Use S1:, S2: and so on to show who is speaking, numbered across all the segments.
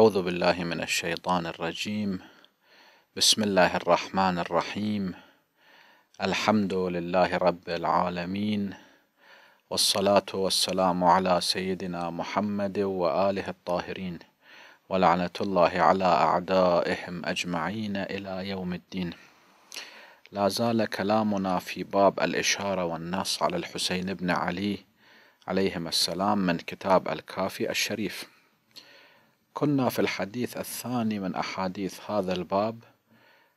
S1: أعوذ بالله من الشيطان الرجيم بسم الله الرحمن الرحيم الحمد لله رب العالمين والصلاة والسلام على سيدنا محمد وآله الطاهرين ولعنة الله على أعدائهم أجمعين إلى يوم الدين لا زال كلامنا في باب الإشارة والنص على الحسين بن علي عليهم السلام من كتاب الكافي الشريف كنا في الحديث الثاني من أحاديث هذا الباب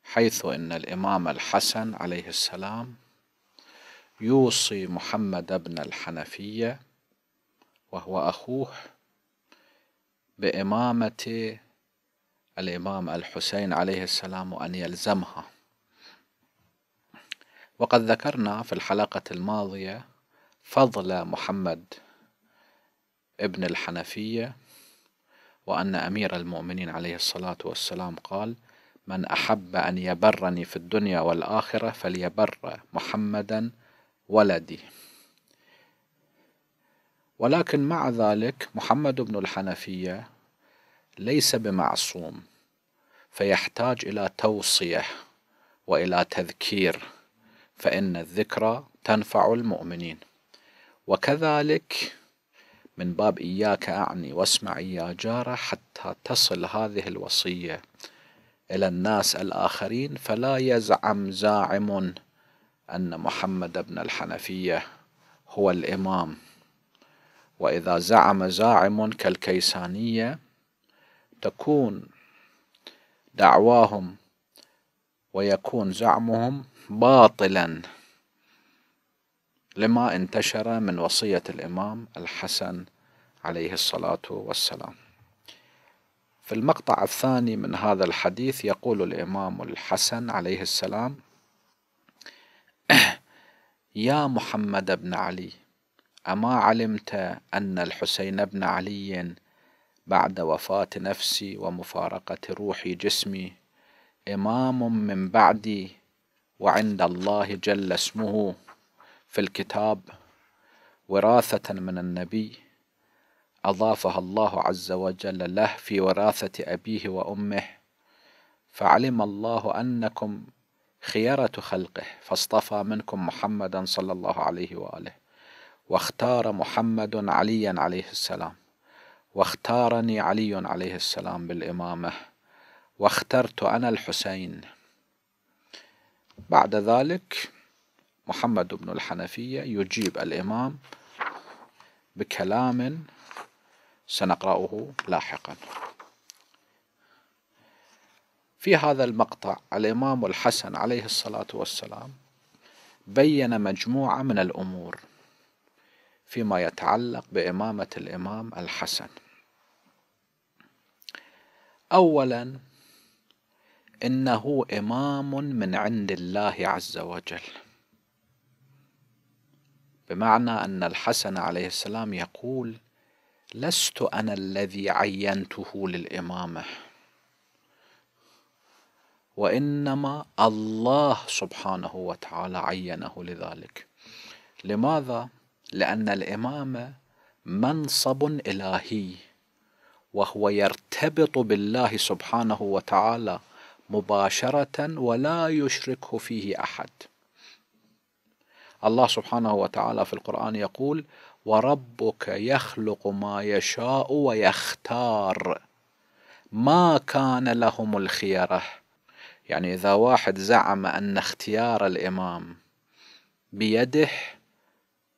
S1: حيث أن الإمام الحسن عليه السلام يوصي محمد بن الحنفية وهو أخوه بإمامة الإمام الحسين عليه السلام وأن يلزمها وقد ذكرنا في الحلقة الماضية فضل محمد ابن الحنفية وأن أمير المؤمنين عليه الصلاة والسلام قال من أحب أن يبرني في الدنيا والآخرة فليبر محمدا ولدي ولكن مع ذلك محمد بن الحنفية ليس بمعصوم فيحتاج إلى توصية وإلى تذكير فإن الذكرى تنفع المؤمنين وكذلك من باب إياك أعني واسمع يا جارة حتى تصل هذه الوصية إلى الناس الآخرين فلا يزعم زاعم أن محمد بن الحنفية هو الإمام وإذا زعم زاعم كالكيسانية تكون دعواهم ويكون زعمهم باطلا لما انتشر من وصية الإمام الحسن عليه الصلاة والسلام في المقطع الثاني من هذا الحديث يقول الإمام الحسن عليه السلام يا محمد بن علي أما علمت أن الحسين بن علي بعد وفاة نفسي ومفارقة روحي جسمي إمام من بعدي وعند الله جل اسمه في الكتاب وراثة من النبي أضافها الله عز وجل له في وراثة أبيه وأمه فعلم الله أنكم خيرة خلقه فاصطفى منكم محمدا صلى الله عليه وآله واختار محمد عليا عليه السلام واختارني علي عليه السلام بالإمامة واخترت أنا الحسين بعد ذلك محمد بن الحنفية يجيب الإمام بكلام سنقرأه لاحقا في هذا المقطع الإمام الحسن عليه الصلاة والسلام بين مجموعة من الأمور فيما يتعلق بإمامة الإمام الحسن أولا إنه إمام من عند الله عز وجل بمعنى أن الحسن عليه السلام يقول لست أنا الذي عينته للإمامة وإنما الله سبحانه وتعالى عينه لذلك لماذا؟ لأن الإمامة منصب إلهي وهو يرتبط بالله سبحانه وتعالى مباشرة ولا يشركه فيه أحد الله سبحانه وتعالى في القرآن يقول وربك يخلق ما يشاء ويختار ما كان لهم الخيره يعني إذا واحد زعم أن اختيار الإمام بيده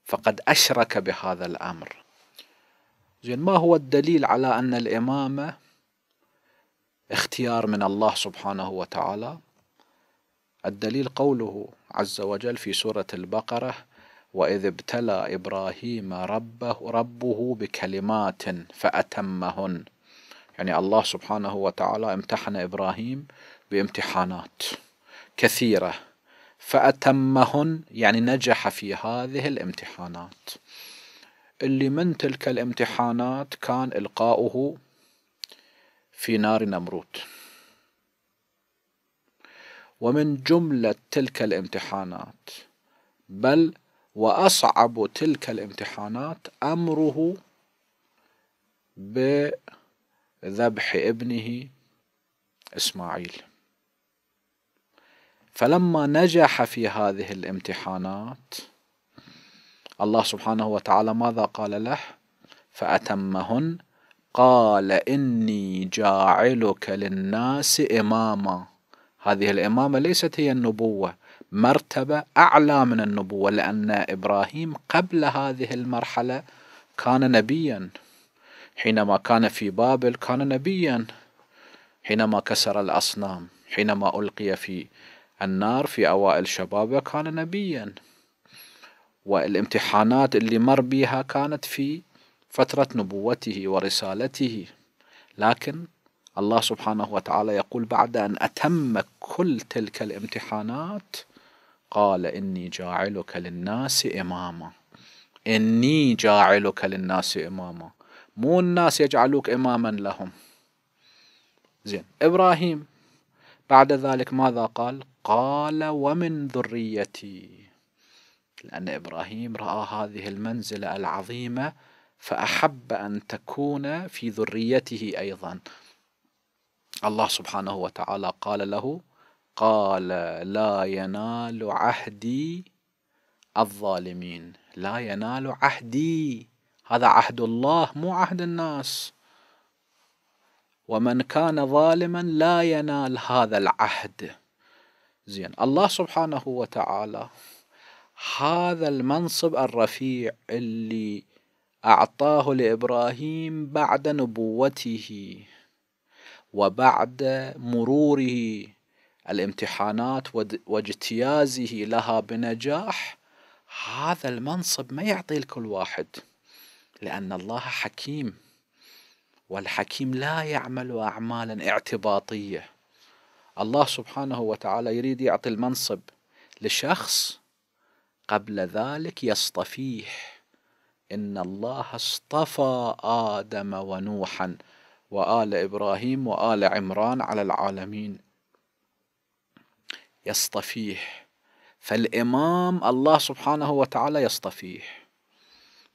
S1: فقد أشرك بهذا الأمر زين ما هو الدليل على أن الإمامة اختيار من الله سبحانه وتعالى الدليل قوله عز وجل في سورة البقرة وإذ ابتلى إبراهيم ربه ربه بكلمات فأتمهن يعني الله سبحانه وتعالى امتحن إبراهيم بامتحانات كثيرة فأتمهن يعني نجح في هذه الامتحانات اللي من تلك الامتحانات كان إلقاؤه في نار نمرود ومن جملة تلك الامتحانات بل وأصعب تلك الامتحانات أمره بذبح ابنه إسماعيل فلما نجح في هذه الامتحانات الله سبحانه وتعالى ماذا قال له فأتمهن قال إني جاعلك للناس إماماً هذه الامامه ليست هي النبوه مرتبه اعلى من النبوه لان ابراهيم قبل هذه المرحله كان نبيا حينما كان في بابل كان نبيا حينما كسر الاصنام حينما القي في النار في اوائل شبابه كان نبيا والامتحانات اللي مر بها كانت في فتره نبوته ورسالته لكن الله سبحانه وتعالى يقول بعد أن أتم كل تلك الامتحانات قال إني جاعلك للناس إماما إني جاعلك للناس إماما مو الناس يجعلوك إماما لهم زين إبراهيم بعد ذلك ماذا قال قال ومن ذريتي لأن إبراهيم رأى هذه المنزلة العظيمة فأحب أن تكون في ذريته أيضا الله سبحانه وتعالى قال له قال لا ينال عهدي الظالمين لا ينال عهدي هذا عهد الله مو عهد الناس ومن كان ظالما لا ينال هذا العهد زين الله سبحانه وتعالى هذا المنصب الرفيع اللي أعطاه لإبراهيم بعد نبوته وبعد مروره الامتحانات واجتيازه لها بنجاح هذا المنصب ما يعطي لكل واحد لأن الله حكيم والحكيم لا يعمل أعمالا اعتباطية الله سبحانه وتعالى يريد يعطي المنصب لشخص قبل ذلك يصطفيه إن الله اصطفى آدم ونوحا وآل إبراهيم وآل عمران على العالمين يصطفيه فالإمام الله سبحانه وتعالى يصطفيه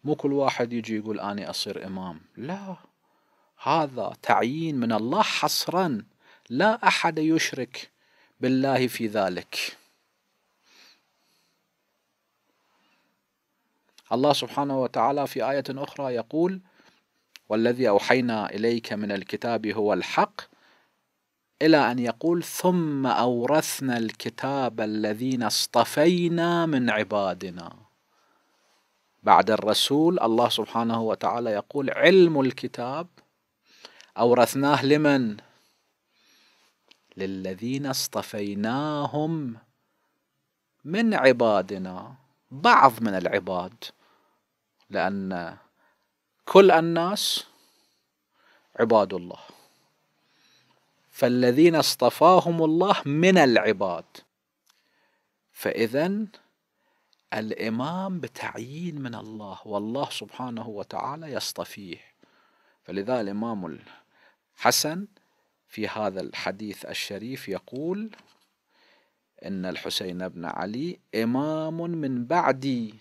S1: مو كل واحد يجي يقول أنا أصير إمام لا هذا تعيين من الله حصرا لا أحد يشرك بالله في ذلك الله سبحانه وتعالى في آية أخرى يقول والذي أوحينا إليك من الكتاب هو الحق إلى أن يقول ثم أورثنا الكتاب الذين اصطفينا من عبادنا بعد الرسول الله سبحانه وتعالى يقول علم الكتاب أورثناه لمن؟ للذين اصطفيناهم من عبادنا بعض من العباد لأن كل الناس عباد الله فالذين اصطفاهم الله من العباد فإذا الإمام بتعيين من الله والله سبحانه وتعالى يصطفيه فلذا الإمام الحسن في هذا الحديث الشريف يقول إن الحسين بن علي إمام من بعدي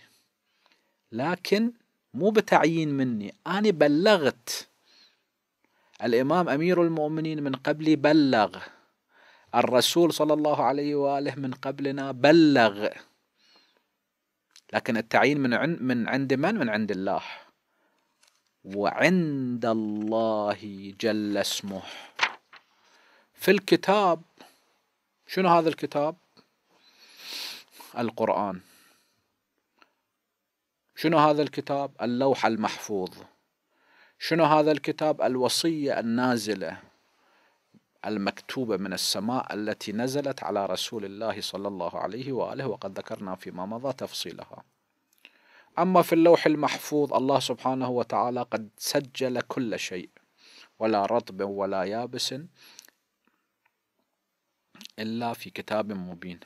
S1: لكن مو بتعيين مني أنا بلغت الإمام أمير المؤمنين من قبلي بلغ الرسول صلى الله عليه وآله من قبلنا بلغ لكن التعيين من عند من عند من من عند الله وعند الله جل اسمه في الكتاب شنو هذا الكتاب القرآن شنو هذا الكتاب اللوح المحفوظ شنو هذا الكتاب الوصية النازلة المكتوبة من السماء التي نزلت على رسول الله صلى الله عليه وآله وقد ذكرنا فيما مضى تفصيلها أما في اللوح المحفوظ الله سبحانه وتعالى قد سجل كل شيء ولا رطب ولا يابس إلا في كتاب مبين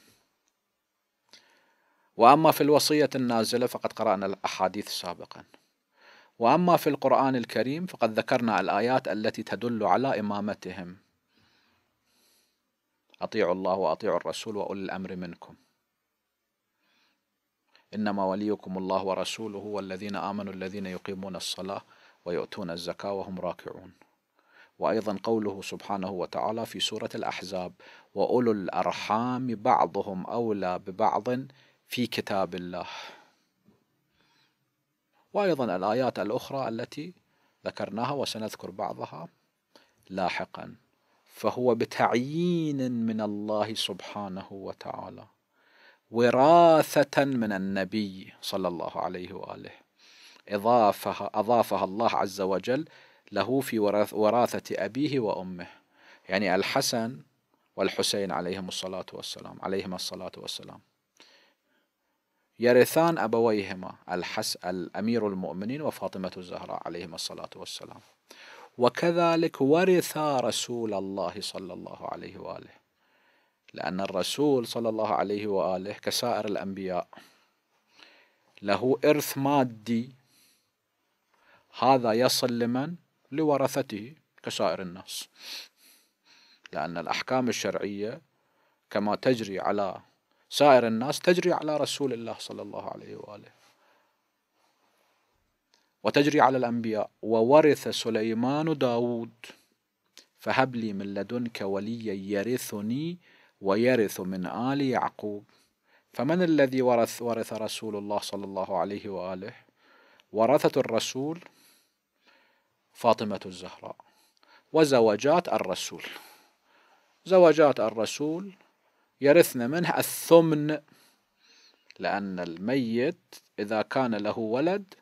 S1: وأما في الوصية النازلة فقد قرأنا الأحاديث سابقا وأما في القرآن الكريم فقد ذكرنا الآيات التي تدل على إمامتهم أطيعوا الله وأطيعوا الرسول وأولي الأمر منكم إنما وليكم الله ورسوله والذين آمنوا الذين يقيمون الصلاة ويؤتون الزكاة وهم راكعون وأيضا قوله سبحانه وتعالى في سورة الأحزاب وأولو الأرحام بعضهم أولى ببعض في كتاب الله وايضا الايات الاخرى التي ذكرناها وسنذكر بعضها لاحقا فهو بتعيين من الله سبحانه وتعالى وراثة من النبي صلى الله عليه وآله إضافها, أضافها الله عز وجل له في وراثة أبيه وأمه يعني الحسن والحسين عليهم الصلاة والسلام عليهما الصلاة والسلام يرثان أبويهما الحس الأمير المؤمنين وفاطمة الزهراء عليهما الصلاة والسلام وكذلك ورثا رسول الله صلى الله عليه وآله لأن الرسول صلى الله عليه وآله كسائر الأنبياء له إرث مادي هذا يصل لمن؟ لورثته كسائر الناس لأن الأحكام الشرعية كما تجري على سائر الناس تجري على رسول الله صلى الله عليه واله وتجري على الانبياء وورث سليمان داود فهب لي من لدنك وليا يرثني ويرث من ال يعقوب فمن الذي ورث ورث رسول الله صلى الله عليه واله ورثه الرسول فاطمه الزهراء وزوجات الرسول زوجات الرسول يرثن منه الثمن لأن الميت إذا كان له ولد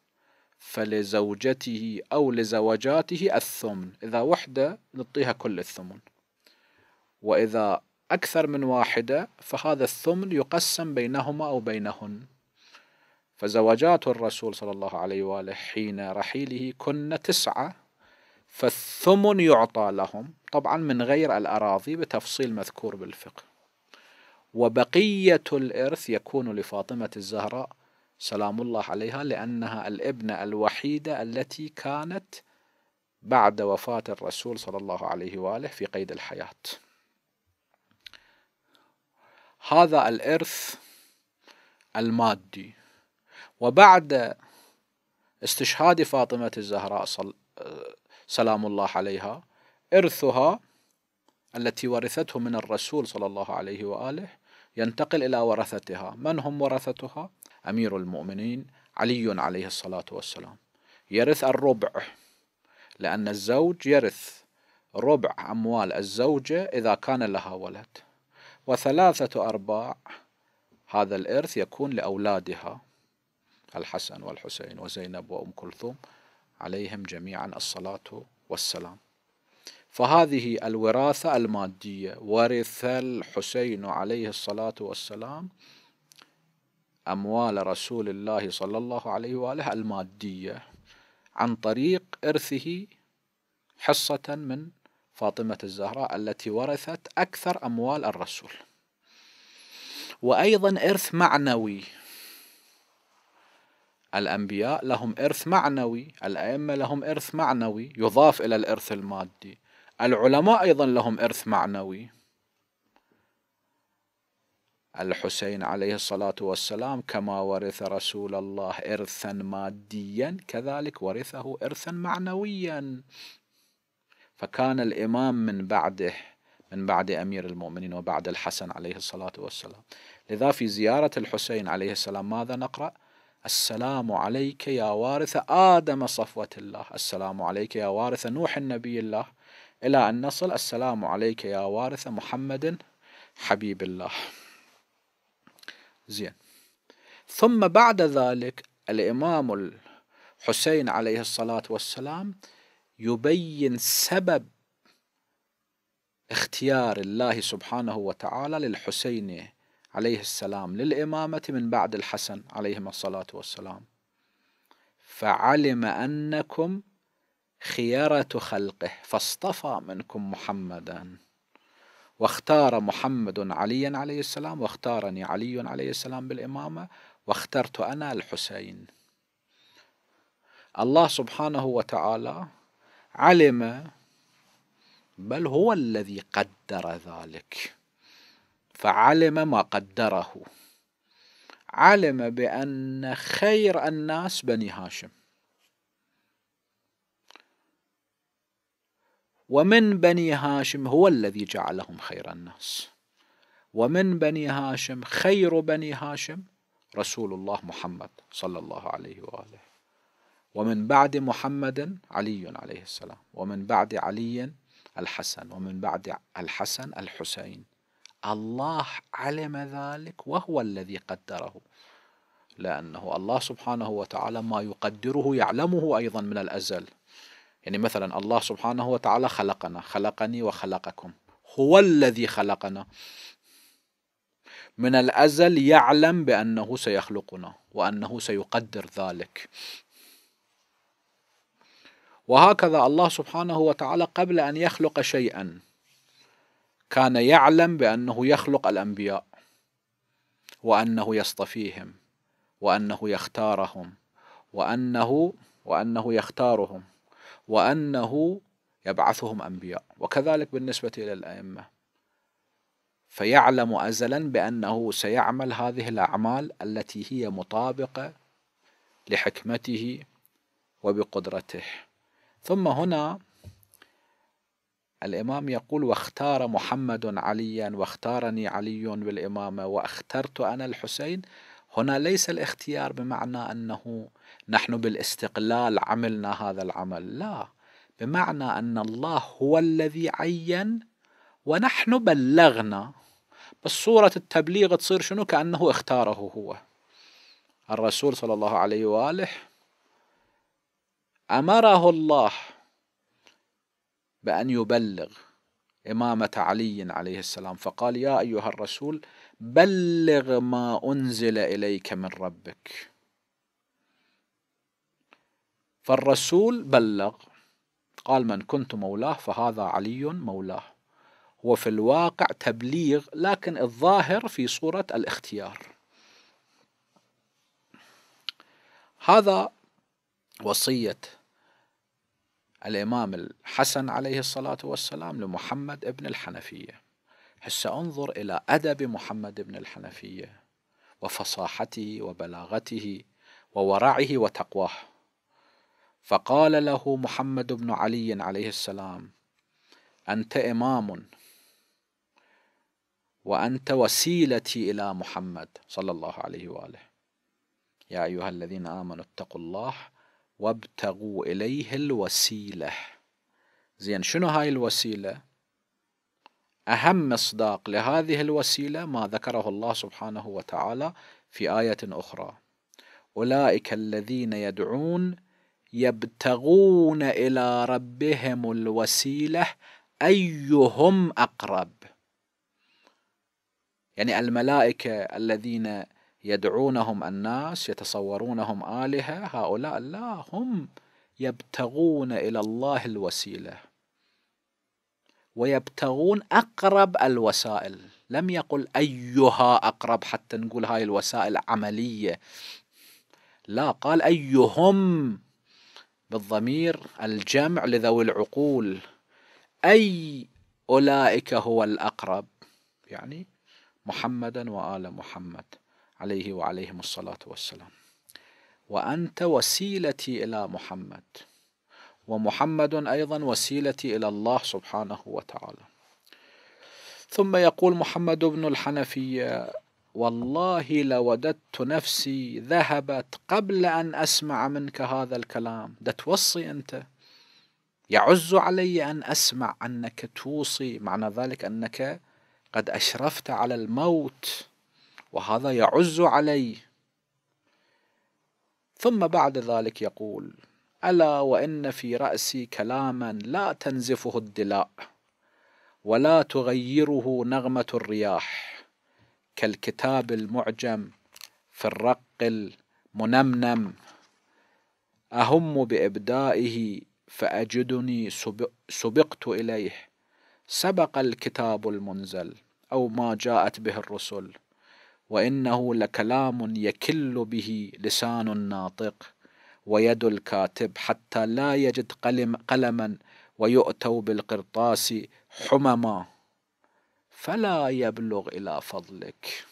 S1: فلزوجته أو لزوجاته الثمن إذا وحدة نعطيها كل الثمن وإذا أكثر من واحدة فهذا الثمن يقسم بينهما أو بينهن فزوجات الرسول صلى الله عليه وآله حين رحيله كن تسعة فالثمن يعطى لهم طبعا من غير الأراضي بتفصيل مذكور بالفقه وبقية الإرث يكون لفاطمة الزهراء سلام الله عليها لأنها الابنة الوحيدة التي كانت بعد وفاة الرسول صلى الله عليه وآله في قيد الحياة هذا الإرث المادي وبعد استشهاد فاطمة الزهراء صل... سلام الله عليها إرثها التي ورثته من الرسول صلى الله عليه وآله ينتقل إلى ورثتها من هم ورثتها؟ أمير المؤمنين علي عليه الصلاة والسلام يرث الربع لأن الزوج يرث ربع أموال الزوجة إذا كان لها ولد وثلاثة أرباع هذا الإرث يكون لأولادها الحسن والحسين وزينب وأم كلثوم عليهم جميعا الصلاة والسلام فهذه الوراثة المادية ورث الحسين عليه الصلاة والسلام أموال رسول الله صلى الله عليه وآله المادية عن طريق إرثه حصة من فاطمة الزهراء التي ورثت أكثر أموال الرسول وأيضا إرث معنوي الأنبياء لهم إرث معنوي الأئمة لهم إرث معنوي يضاف إلى الإرث المادي العلماء أيضا لهم إرث معنوي الحسين عليه الصلاة والسلام كما ورث رسول الله إرثا ماديا كذلك ورثه إرثا معنويا فكان الإمام من بعده من بعد أمير المؤمنين وبعد الحسن عليه الصلاة والسلام لذا في زيارة الحسين عليه السلام ماذا نقرأ السلام عليك يا وارث آدم صفوة الله السلام عليك يا وارث نوح النبي الله إلى أن نصل السلام عليك يا وارث محمد حبيب الله زين ثم بعد ذلك الإمام الحسين عليه الصلاة والسلام يبين سبب اختيار الله سبحانه وتعالى للحسين عليه السلام للإمامة من بعد الحسن عليهما الصلاة والسلام فعلم أنكم خيرة خلقه فاصطفى منكم محمدا واختار محمد عليا عليه السلام واختارني علي عليه السلام بالإمامة واخترت أنا الحسين الله سبحانه وتعالى علم بل هو الذي قدر ذلك فعلم ما قدره علم بأن خير الناس بني هاشم ومن بني هاشم هو الذي جعلهم خير الناس ومن بني هاشم خير بني هاشم رسول الله محمد صلى الله عليه واله ومن بعد محمد علي عليه السلام ومن بعد علي الحسن ومن بعد الحسن الحسين الله علم ذلك وهو الذي قدره لأنه الله سبحانه وتعالى ما يقدره يعلمه أيضا من الأزل يعني مثلا الله سبحانه وتعالى خلقنا خلقني وخلقكم هو الذي خلقنا من الأزل يعلم بأنه سيخلقنا وأنه سيقدر ذلك وهكذا الله سبحانه وتعالى قبل أن يخلق شيئا كان يعلم بأنه يخلق الأنبياء وأنه يصطفيهم وأنه يختارهم وأنه وأنه يختارهم وأنه يبعثهم أنبياء وكذلك بالنسبة إلى الأئمة فيعلم أزلا بأنه سيعمل هذه الأعمال التي هي مطابقة لحكمته وبقدرته ثم هنا الإمام يقول واختار محمد عليا واختارني علي بالإمامة واخترت أنا الحسين هنا ليس الاختيار بمعنى أنه نحن بالاستقلال عملنا هذا العمل لا بمعنى ان الله هو الذي عين ونحن بلغنا بس صورة التبليغ تصير شنو كأنه اختاره هو الرسول صلى الله عليه وآله أمره الله بأن يبلغ إمامة علي عليه السلام فقال يا أيها الرسول بلغ ما أنزل إليك من ربك فالرسول بلغ قال من كنت مولاه فهذا علي مولاه هو في الواقع تبليغ لكن الظاهر في صورة الاختيار هذا وصية الإمام الحسن عليه الصلاة والسلام لمحمد ابن الحنفية هسه انظر إلى أدب محمد ابن الحنفية وفصاحته وبلاغته وورعه وتقواه فقال له محمد بن علي عليه السلام أنت إمام وأنت وسيلتي إلى محمد صلى الله عليه وآله يا أيها الذين آمنوا اتقوا الله وابتغوا إليه الوسيلة زين شنو هاي الوسيلة أهم مصداق لهذه الوسيلة ما ذكره الله سبحانه وتعالى في آية أخرى أولئك الذين يدعون يبتغون الى ربهم الوسيله ايهم اقرب يعني الملائكه الذين يدعونهم الناس يتصورونهم الهه هؤلاء لا هم يبتغون الى الله الوسيله ويبتغون اقرب الوسائل لم يقل ايها اقرب حتى نقول هاي الوسائل عمليه لا قال ايهم بالضمير الجمع لذوي العقول أي أولئك هو الأقرب يعني محمدا وآل محمد عليه وعليهم الصلاة والسلام وأنت وسيلتي إلى محمد ومحمد أيضا وسيلتي إلى الله سبحانه وتعالى ثم يقول محمد بن الحنفية والله لوددت نفسي ذهبت قبل أن أسمع منك هذا الكلام ده توصي أنت يعز علي أن أسمع أنك توصي معنى ذلك أنك قد أشرفت على الموت وهذا يعز علي ثم بعد ذلك يقول ألا وإن في رأسي كلاما لا تنزفه الدلاء ولا تغيره نغمة الرياح كالكتاب المعجم في الرق المنمنم أهم بإبدائه فأجدني سبقت إليه سبق الكتاب المنزل أو ما جاءت به الرسل وإنه لكلام يكل به لسان الناطق ويد الكاتب حتى لا يجد قلم قلما ويؤتوا بالقرطاس حمما فلا يبلغ إلى فضلك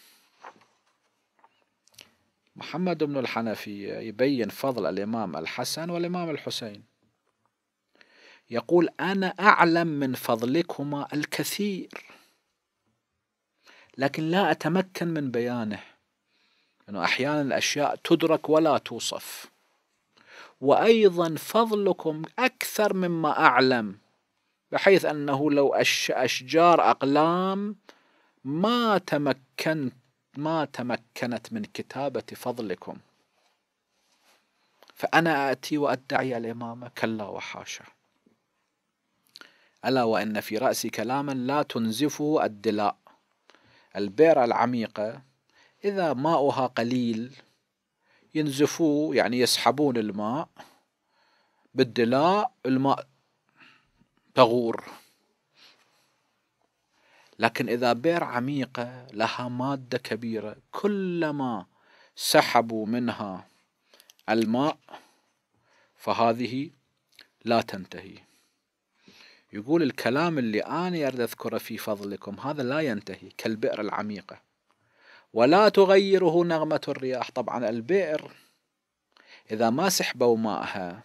S1: محمد بن الحنفية يبين فضل الإمام الحسن والإمام الحسين يقول أنا أعلم من فضلكما الكثير لكن لا أتمكن من بيانه أنه أحيانا الأشياء تدرك ولا توصف وأيضا فضلكم أكثر مما أعلم بحيث أنه لو أشجار أقلام ما تمكنت ما تمكنت من كتابة فضلكم فأنا آتي وأدعي الإمامة كلا وحاشا ألا وإن في رأسي كلاما لا تنزفه الدلاء البئر العميقة إذا ماؤها قليل ينزفوه يعني يسحبون الماء بالدلاء الماء تغور لكن إذا بئر عميقة لها مادة كبيرة كلما سحبوا منها الماء فهذه لا تنتهي يقول الكلام اللي أنا أريد أذكره في فضلكم هذا لا ينتهي كالبئر العميقة ولا تغيره نغمة الرياح طبعا البئر إذا ما سحبوا ماءها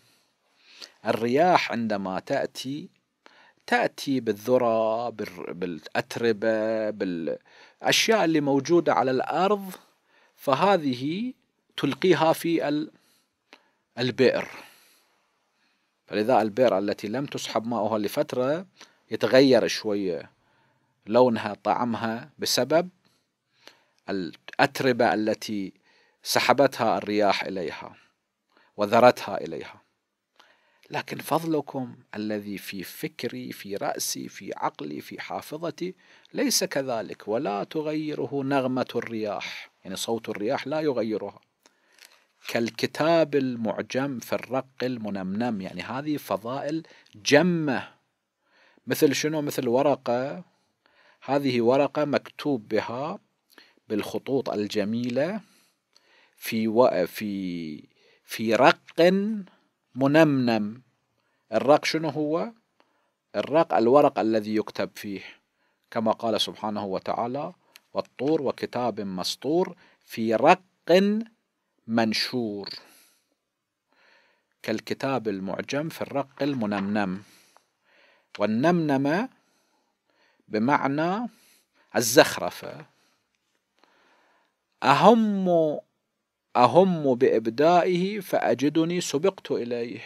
S1: الرياح عندما تأتي تأتي بالذرة بالأتربة بالأشياء اللي موجودة على الأرض فهذه تلقيها في البئر فلذا البئر التي لم تسحب ماؤها لفترة يتغير شوية لونها طعمها بسبب الأتربة التي سحبتها الرياح إليها وذرتها إليها لكن فضلكم الذي في فكري في رأسي في عقلي في حافظتي ليس كذلك ولا تغيره نغمة الرياح يعني صوت الرياح لا يغيرها كالكتاب المعجم في الرق المنمنم يعني هذه فضائل جمة مثل شنو مثل ورقة هذه ورقة مكتوب بها بالخطوط الجميلة في و... في في رق منمنم الرق شنو هو الرق الورق الذي يكتب فيه كما قال سبحانه وتعالى والطور وكتاب مسطور في رق منشور كالكتاب المعجم في الرق المنمنم والنمنمة بمعنى الزخرفة أهم أهم بإبدائه فأجدني سبقت إليه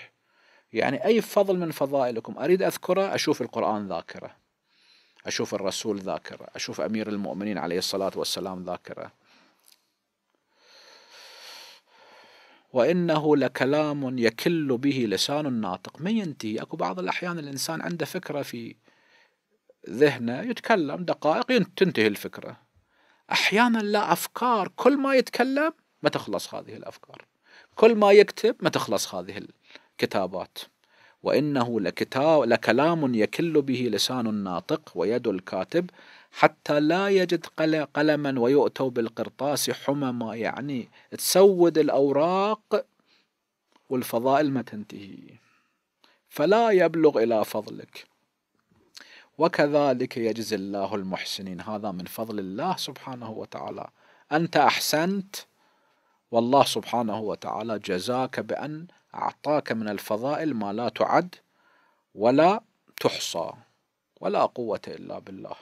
S1: يعني أي فضل من فضائلكم أريد أذكره أشوف القرآن ذاكرة أشوف الرسول ذاكرة أشوف أمير المؤمنين عليه الصلاة والسلام ذاكرة وإنه لكلام يكل به لسان الناطق ما ينتهي أكو بعض الأحيان الإنسان عنده فكرة في ذهنه يتكلم دقائق تنتهي الفكرة أحيانا لا أفكار كل ما يتكلم ما تخلص هذه الأفكار كل ما يكتب ما تخلص هذه الكتابات وإنه لكتاب لكلام يكل به لسان الناطق ويد الكاتب حتى لا يجد قلما ويؤتوا بالقرطاس حمما يعني تسود الأوراق والفضائل ما تنتهي فلا يبلغ إلى فضلك وكذلك يجزي الله المحسنين هذا من فضل الله سبحانه وتعالى أنت أحسنت والله سبحانه وتعالى جزاك بأن أعطاك من الفضائل ما لا تعد ولا تحصى ولا قوة إلا بالله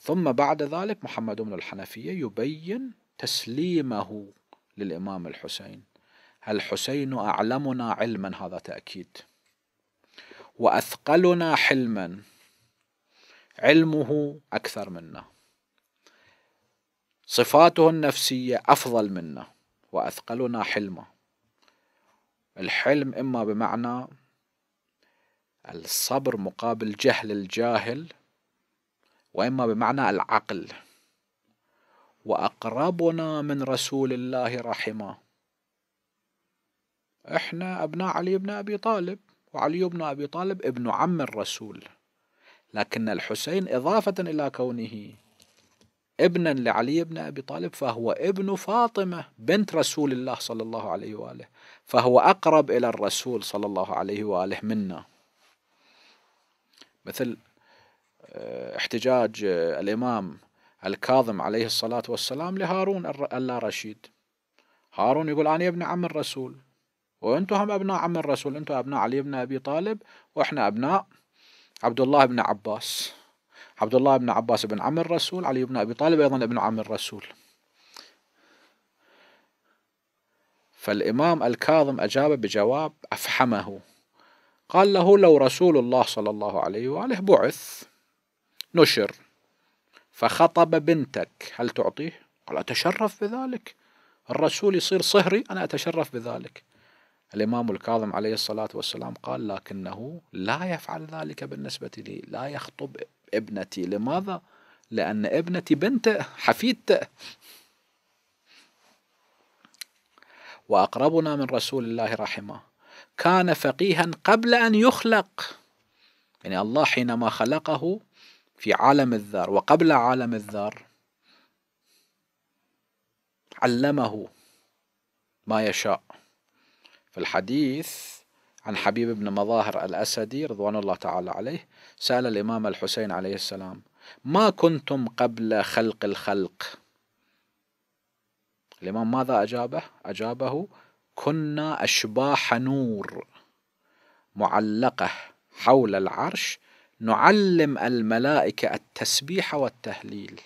S1: ثم بعد ذلك محمد بن الحنفية يبين تسليمه للإمام الحسين الحسين أعلمنا علما هذا تأكيد وأثقلنا حلما علمه أكثر منا صفاته النفسية أفضل منا وأثقلنا حلما الحلم إما بمعنى الصبر مقابل جهل الجاهل وإما بمعنى العقل وأقربنا من رسول الله رحمه إحنا أبناء علي بن أبي طالب وعلي بن أبي طالب ابن عم الرسول لكن الحسين إضافة إلى كونه ابنا لعلي بن أبي طالب فهو ابن فاطمة بنت رسول الله صلى الله عليه وآله فهو أقرب إلى الرسول صلى الله عليه وآله منا مثل آه، احتجاج آه، الإمام الكاظم عليه الصلاة والسلام لهارون اللا رشيد هارون يقول أنا ابن عم الرسول وأنتم هم أبناء عم الرسول أنتم أبناء علي بن أبي طالب وإحنا أبناء عبد الله بن عباس عبد الله بن عباس بن عم الرسول علي بن أبي طالب أيضا ابن عم الرسول فالإمام الكاظم أجاب بجواب أفحمه قال له لو رسول الله صلى الله عليه وآله بعث نشر فخطب بنتك هل تعطيه؟ قال أتشرف بذلك الرسول يصير صهري أنا أتشرف بذلك الإمام الكاظم عليه الصلاة والسلام قال لكنه لا يفعل ذلك بالنسبة لي لا يخطب ابنتي لماذا؟ لأن ابنتي بنت حفيدته وأقربنا من رسول الله رحمه كان فقيها قبل أن يخلق يعني الله حينما خلقه في عالم الذر وقبل عالم الذر علمه ما يشاء في الحديث عن حبيب بن مظاهر الأسدي رضوان الله تعالى عليه سأل الإمام الحسين عليه السلام ما كنتم قبل خلق الخلق الإمام ماذا أجابه أجابه كنا أشباح نور معلقة حول العرش نعلم الملائكة التسبيح والتهليل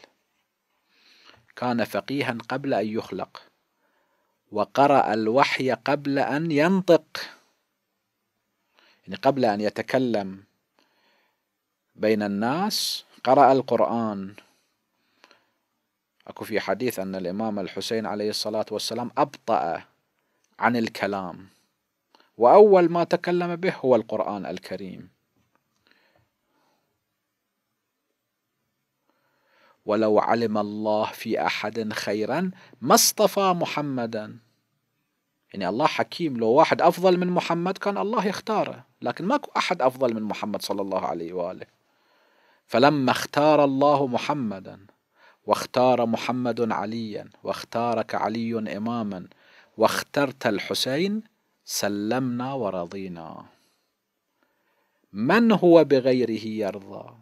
S1: كان فقيها قبل أن يخلق وقرأ الوحي قبل أن ينطق يعني قبل أن يتكلم بين الناس قرأ القرآن أكو في حديث أن الإمام الحسين عليه الصلاة والسلام أبطأ عن الكلام وأول ما تكلم به هو القرآن الكريم ولو علم الله في أحد خيرا ما اصطفى محمدا يعني الله حكيم لو واحد أفضل من محمد كان الله يختاره لكن ماكو أحد أفضل من محمد صلى الله عليه وآله فلما اختار الله محمدا واختار محمد عليا واختارك علي إماما واخترت الحسين سلمنا ورضينا من هو بغيره يرضى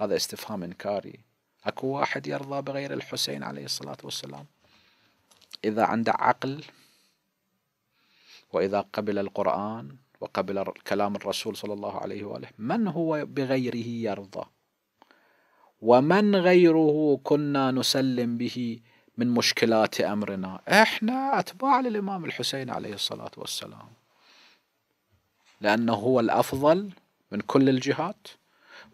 S1: هذا استفهام إنكاري أكو واحد يرضى بغير الحسين عليه الصلاة والسلام إذا عنده عقل وإذا قبل القرآن وقبل كلام الرسول صلى الله عليه وآله من هو بغيره يرضى ومن غيره كنا نسلم به من مشكلات أمرنا إحنا أتباع للإمام الحسين عليه الصلاة والسلام لأنه هو الأفضل من كل الجهات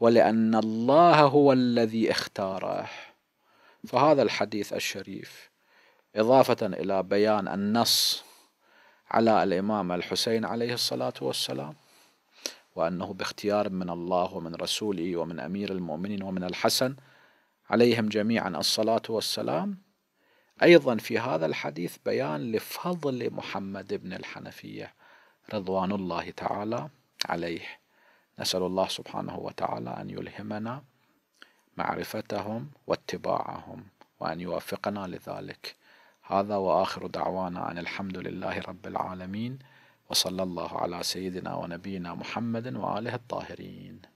S1: ولأن الله هو الذي اختاره فهذا الحديث الشريف إضافة إلى بيان النص على الإمام الحسين عليه الصلاة والسلام وأنه باختيار من الله ومن رسوله ومن أمير المؤمنين ومن الحسن عليهم جميعا الصلاة والسلام أيضا في هذا الحديث بيان لفضل محمد بن الحنفية رضوان الله تعالى عليه نسأل الله سبحانه وتعالى أن يلهمنا معرفتهم واتباعهم وأن يوفقنا لذلك هذا وآخر دعوانا ان الحمد لله رب العالمين وصلى الله على سيدنا ونبينا محمد وآله الطاهرين